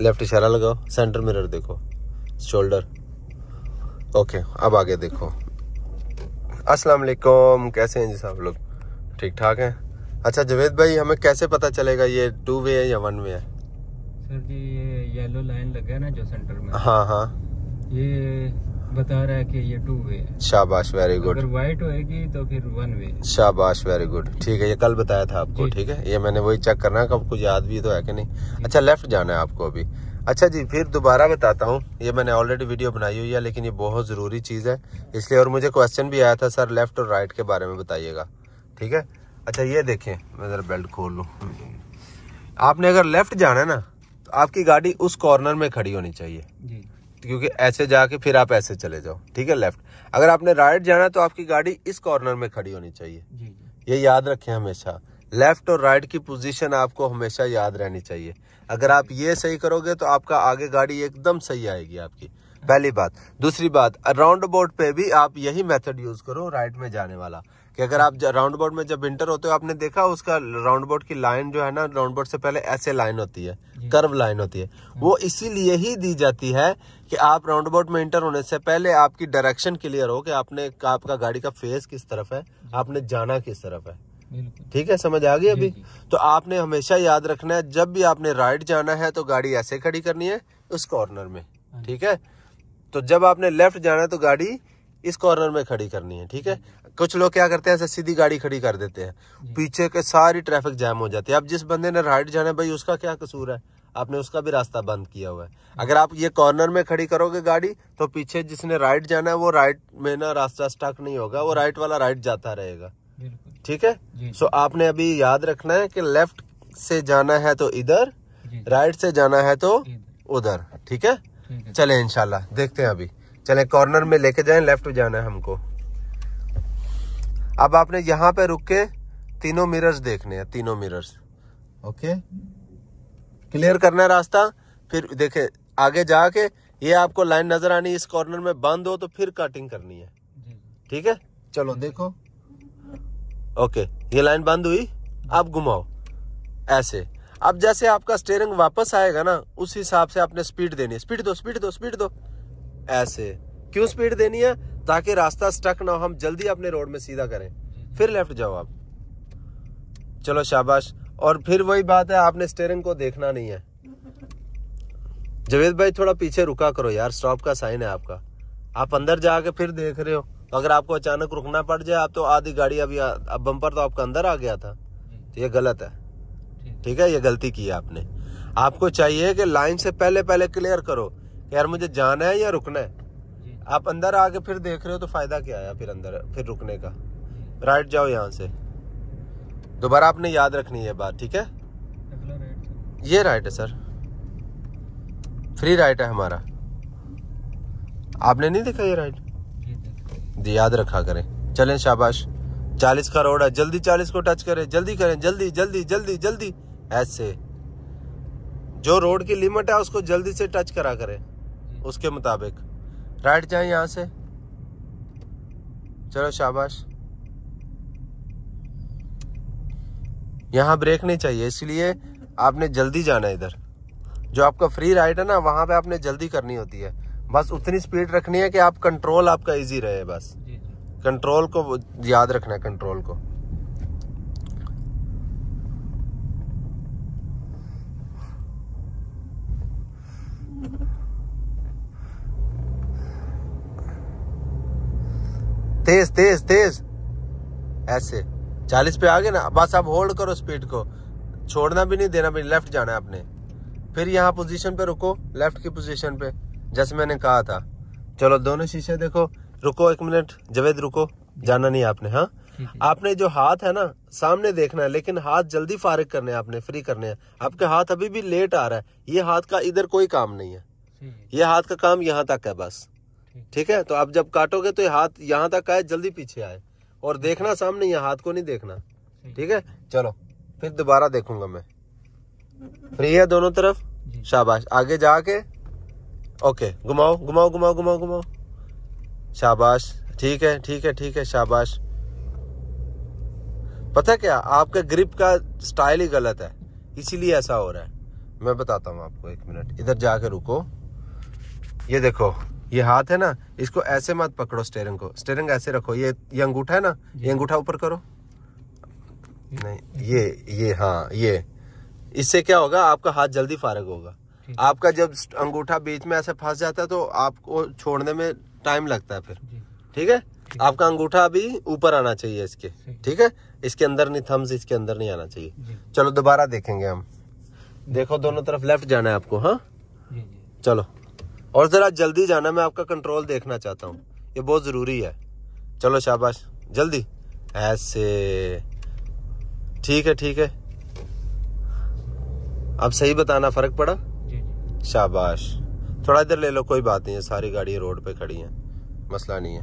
Left इशारा लगाओ centre mirror देखो शोल्डर ओके अब आगे देखो अस्सलाम वालेकुम कैसे हैं जी साहब लोग ठीक ठाक हैं अच्छा जवेद भाई हमें कैसे पता चलेगा ये टू वे है या वन वे है सर जी ये येलो लाइन लगा है ना जो सेंटर में हाँ हाँ ये बता रहा है कि ये टू वे है शाबाश वेरी गुड अगर वाइट होएगी तो फिर वन वे शाबाश वेरी गुड ठीक है ये कल बताया था आपको ठीक है ये मैंने वही चेक करना है कब कुछ याद भी तो है कि नहीं अच्छा लेफ्ट जाना है आपको अभी अच्छा जी फिर दोबारा बताता हूँ ये मैंने ऑलरेडी वीडियो बनाई हुई है लेकिन ये बहुत ज़रूरी चीज़ है इसलिए और मुझे क्वेश्चन भी आया था सर लेफ़्ट और राइट के बारे में बताइएगा ठीक है अच्छा ये देखें मैं ज़रा बेल्ट खोल लूँ आपने अगर लेफ़्ट जाना है ना तो आपकी गाड़ी उस कॉर्नर में खड़ी होनी चाहिए जी क्योंकि ऐसे जाके फिर आप ऐसे चले जाओ ठीक है लेफ्ट अगर आपने राइट जाना तो आपकी गाड़ी इस कॉर्नर में खड़ी होनी चाहिए ये याद रखें हमेशा लेफ्ट और राइट की पोजीशन आपको हमेशा याद रहनी चाहिए अगर आप ये सही करोगे तो आपका आगे गाड़ी एकदम सही आएगी आपकी पहली बात दूसरी बात राउंड अबाउट पे भी आप यही मेथड यूज करो राइट में जाने वाला कि अगर आप राउंड बोर्ड में जब इंटर होते हो आपने देखा उसका राउंड बोर्ड की लाइन जो है ना राउंड बोर्ड से पहले ऐसे लाइन होती है कर्व लाइन होती है हम्म। वो इसीलिए ही दी जाती है कि आप राउंड बोर्ड में इंटर होने से पहले आपकी डायरेक्शन क्लियर हो कि आपने आपका गाड़ी का फेस किस तरफ है आपने जाना किस तरफ है ठीक है समझ आ गई अभी तो आपने हमेशा याद रखना है जब भी आपने राइट जाना है तो गाड़ी ऐसे खड़ी करनी है उस कॉर्नर में हाँ ठीक है तो जब आपने लेफ्ट जाना है तो गाड़ी इस कॉर्नर में खड़ी करनी है ठीक है कुछ लोग क्या करते हैं ऐसे सीधी गाड़ी खड़ी कर देते हैं पीछे के सारी ट्रैफिक जैम हो जाती है अब जिस बंदे ने राइट जाना है भाई उसका क्या कसूर है आपने उसका भी रास्ता बंद किया हुआ है अगर आप ये कॉर्नर में खड़ी करोगे गाड़ी तो पीछे जिसने राइट जाना है वो राइट में ना रास्ता स्टक नहीं होगा वो राइट वाला राइट जाता रहेगा ठीक है सो आपने अभी याद रखना है कि लेफ्ट से जाना है तो इधर राइट से जाना है तो उधर ठीक है चले इनशाला देखते हैं अभी चले कॉर्नर में लेके जाए लेफ्ट जाना है हमको अब आपने यहाँ पे रुक के तीनों मिरर्स देखने हैं तीनों मिरर्स ओके क्लियर करना है रास्ता फिर देखे आगे जाके ये आपको लाइन नजर आनी इस कॉर्नर में बंद हो तो फिर कटिंग करनी है ठीक है चलो देखो ओके ये लाइन बंद हुई आप घुमाओ ऐसे अब जैसे आपका स्टेयरिंग वापस आएगा ना उस हिसाब से आपने स्पीड देनी है स्पीड दो स्पीड दो स्पीड दो ऐसे क्यों स्पीड देनी है ताकि रास्ता स्टक ना हो हम जल्दी अपने रोड में सीधा करें फिर लेफ्ट जाओ आप चलो शाबाश और फिर वही बात है आपने स्टेयरिंग को देखना नहीं है जवेद भाई थोड़ा पीछे रुका करो यार स्टॉप का साइन है आपका आप अंदर जाके फिर देख रहे हो तो अगर आपको अचानक रुकना पड़ जाए आप तो आधी गाड़ी अभी अब बम्पर तो आपका अंदर आ गया था तो ये गलत है ठीक है ये गलती की है आपने आपको चाहिए कि लाइन से पहले पहले क्लियर करो यार मुझे जाना है या रुकना है आप अंदर आके फिर देख रहे हो तो फायदा क्या आया फिर अंदर फिर रुकने का राइट जाओ यहाँ से दोबारा आपने याद रखनी है बात ठीक है ये राइट है सर फ्री राइट है हमारा आपने नहीं देखा ये राइट जी याद रखा करें चलें शाबाश चालीस का रोड है जल्दी चालीस को टच करें जल्दी करें जल्दी जल्दी जल्दी जल्दी ऐसे जो रोड की लिमिट है उसको जल्दी से टच करा करें उसके मुताबिक राइट जाए यहाँ से चलो शाबाश यहाँ ब्रेक नहीं चाहिए इसलिए आपने जल्दी जाना है इधर जो आपका फ्री राइड है ना वहां पे आपने जल्दी करनी होती है बस उतनी स्पीड रखनी है कि आप कंट्रोल आपका इजी रहे बस जी। कंट्रोल को याद रखना है कंट्रोल को तेज तेज तेज ऐसे चालीस पे आ गए ना बस आप होल्ड करो स्पीड को छोड़ना भी नहीं देना भी लेफ्ट जाना है आपने फिर यहाँ पोजीशन पे रुको लेफ्ट की पोजीशन पे जैसे मैंने कहा था चलो दोनों शीशे देखो रुको एक मिनट जवेद रुको जाना नहीं आपने हाँ आपने जो हाथ है ना सामने देखना है लेकिन हाथ जल्दी फारिग करने हैं आपने फ्री करने हैं आपके हाथ अभी भी लेट आ रहा है ये हाथ का इधर कोई काम नहीं है ये हाथ का काम यहाँ तक है बस ठीक है तो आप जब काटोगे तो ये हाथ यहाँ तक आए जल्दी पीछे आए और देखना सामने यहाँ हाथ को नहीं देखना ठीक है चलो फिर दोबारा देखूंगा मैं फ्री है दोनों तरफ शाबाश आगे जाके ओके घुमाओ घुमाओ घुमाओ घुमाओ घुमाओ शाबाश ठीक है ठीक है ठीक है शाबाश पता क्या आपका ग्रिप का स्टाइल ही गलत है इसीलिए ऐसा हो रहा है मैं बताता हूँ आपको एक मिनट इधर जाके रुको ये देखो ये हाथ है ना इसको ऐसे मत पकड़ो स्टेरिंग को स्टेरिंग ऐसे रखो ये ये अंगूठा है ना ये अंगूठा ऊपर करो नहीं ये ये हाँ ये इससे क्या होगा आपका हाथ जल्दी फारग होगा आपका जब अंगूठा बीच में ऐसे फंस जाता है तो आपको छोड़ने में टाइम लगता है फिर ठीक है आपका अंगूठा अभी ऊपर आना चाहिए इसके ठीक है इसके अंदर नहीं थम्स इसके अंदर नहीं आना चाहिए चलो दोबारा देखेंगे हम देखो दोनों तरफ लेफ्ट जाना है आपको हाँ चलो और जरा जल्दी जाना मैं आपका कंट्रोल देखना चाहता हूँ ये बहुत जरूरी है चलो शाबाश जल्दी ऐसे ठीक है ठीक है अब सही बताना फर्क पड़ा शाबाश थोड़ा इधर ले लो कोई बात नहीं है सारी गाड़ियाँ रोड पे खड़ी हैं मसला नहीं है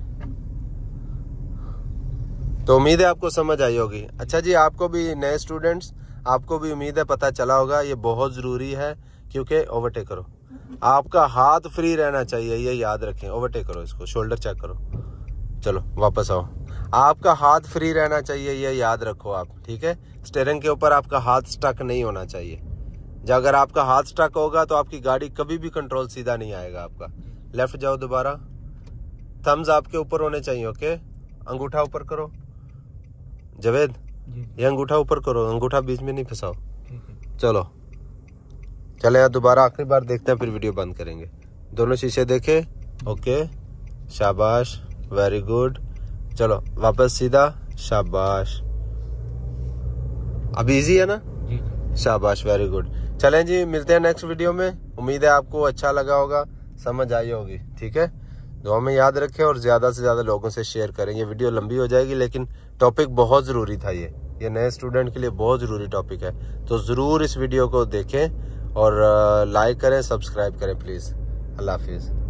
तो उम्मीद है आपको समझ आई होगी अच्छा जी आपको भी नए स्टूडेंट्स आपको भी उम्मीद है पता चला होगा ये बहुत ज़रूरी है क्योंकि ओवरटेक करो आपका हाथ फ्री रहना चाहिए ये याद रखें ओवरटेक करो इसको शोल्डर चेक करो चलो वापस आओ आपका हाथ फ्री रहना चाहिए यह याद रखो आप ठीक है स्टेरिंग के ऊपर आपका हाथ स्टक नहीं होना चाहिए जब अगर आपका हाथ स्टक होगा तो आपकी गाड़ी कभी भी कंट्रोल सीधा नहीं आएगा आपका लेफ्ट जाओ दोबारा थम्स आपके ऊपर होने चाहिए ओके अंगूठा ऊपर करो जवेद ये अंगूठा ऊपर करो अंगूठा बीच में नहीं फंसाओ चलो चले यार दोबारा आखिरी बार देखते हैं फिर वीडियो बंद करेंगे दोनों शीशे देखे ओके शाबाश वेरी गुड चलो वापस सीधा शाबाश अब इजी है ना शाबाश वेरी गुड चलें जी मिलते हैं नेक्स्ट वीडियो में उम्मीद है आपको अच्छा लगा होगा समझ आई होगी ठीक है दो में याद रखें और ज़्यादा से ज़्यादा लोगों से शेयर करें ये वीडियो लंबी हो जाएगी लेकिन टॉपिक बहुत ज़रूरी था ये ये नए स्टूडेंट के लिए बहुत ज़रूरी टॉपिक है तो ज़रूर इस वीडियो को देखें और लाइक करें सब्सक्राइब करें प्लीज़ अल्लाह हाफिज़